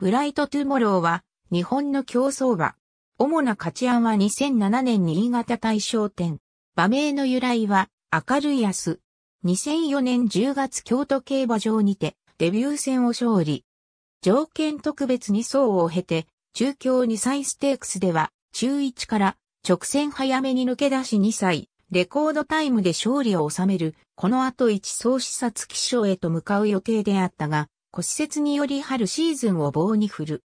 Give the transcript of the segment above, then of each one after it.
ブライトトゥモローは、日本の競争馬。主な価値案は2007年に新潟大賞典。馬名の由来は、明るい安。2004年10月京都競馬場にて、デビュー戦を勝利。条件特別に層を経て、中京2歳ステークスでは、中1から直線早めに抜け出し2歳、レコードタイムで勝利を収める、この後1層視察気象へと向かう予定であったが、骨折により春シーズンを棒に振る。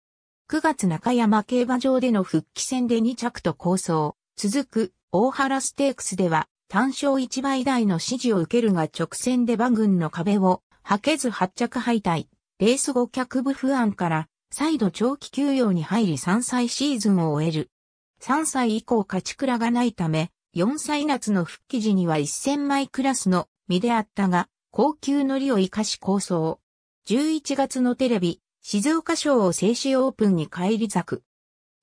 9月中山競馬場での復帰戦で2着と構想。続く大原ステークスでは単勝1倍台の支持を受けるが直線で馬群の壁をはけず8着敗退。レース後脚部不安から再度長期休養に入り3歳シーズンを終える。3歳以降勝ち倉がないため、4歳夏の復帰時には1000枚クラスの身であったが、高級乗りを生かし構想。11月のテレビ、静岡賞を静止オープンに返り咲く。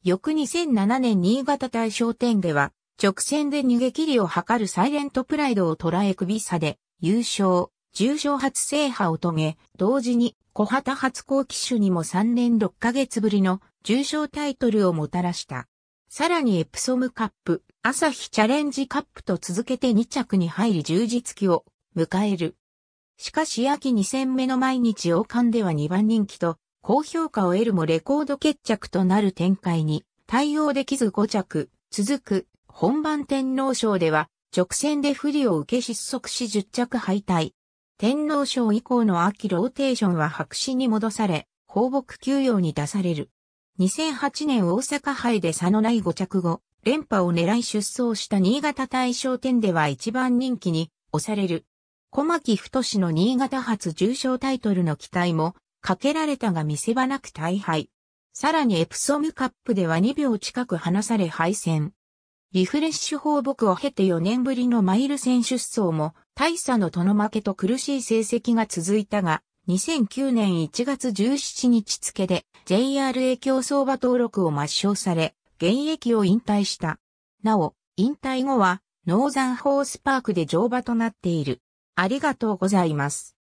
翌2007年新潟大商店では、直線で逃げ切りを図るサイレントプライドを捉え首差で、優勝、重賞初制覇を遂げ、同時に小旗初好騎種にも3年6ヶ月ぶりの重賞タイトルをもたらした。さらにエプソムカップ、朝日チャレンジカップと続けて2着に入り充実期を迎える。しかし秋2戦目の毎日王冠では2番人気と、高評価を得るもレコード決着となる展開に、対応できず5着、続く、本番天皇賞では、直線で不利を受け失速し10着敗退。天皇賞以降の秋ローテーションは白紙に戻され、放牧休養に出される。2008年大阪杯で差のない5着後、連覇を狙い出走した新潟大賞天では一番人気に押される。小牧太の新潟発重賞タイトルの期待も、かけられたが見せ場なく大敗。さらにエプソムカップでは2秒近く離され敗戦。リフレッシュ放牧を経て4年ぶりのマイル手出走も、大差の殿負けと苦しい成績が続いたが、2009年1月17日付で JRA 競走馬登録を抹消され、現役を引退した。なお、引退後は、ノーザンホースパークで乗馬となっている。ありがとうございます。